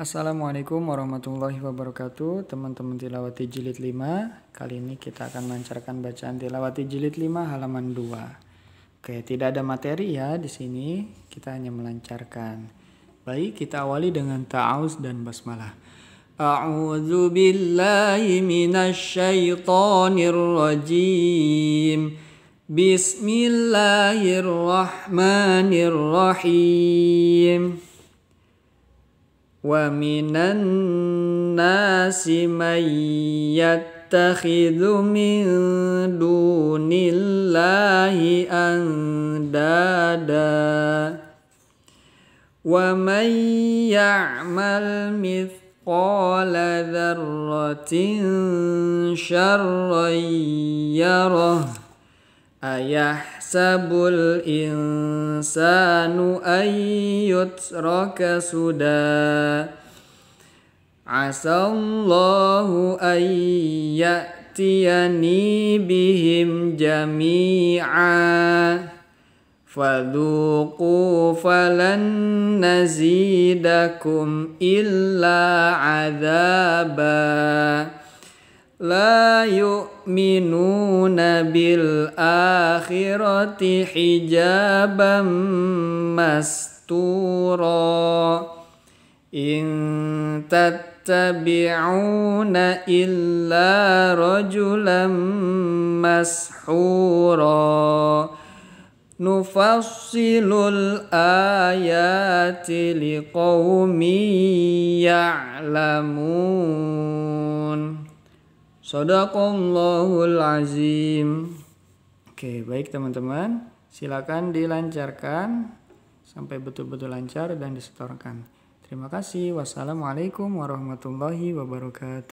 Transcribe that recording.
Assalamualaikum warahmatullahi wabarakatuh Teman-teman tilawati jilid 5 Kali ini kita akan melancarkan bacaan tilawati jilid 5 halaman 2 Oke tidak ada materi ya di sini Kita hanya melancarkan Baik kita awali dengan ta'aus dan basmalah A'udzu billahi minasy syaithanir rajim Bismillahirrahmanirrahim ومن الناس من يتخذ من دون الله اندادا ومن يعمل مثقال ذره شرا يره Ayah sabul insanu ayyutraka suda Asallahu ayyatiyani bihim jami'a Faduku falan nazidakum illa azaba La يؤمنون بالآخرة حجابا مستورا إن تتبعون إلا رجلا مسحورا نفصل الآيات لقوم يعلمون Sadaqallahul azim. Oke, baik teman-teman. Silakan dilancarkan sampai betul-betul lancar dan disetorkan. Terima kasih. Wassalamualaikum warahmatullahi wabarakatuh.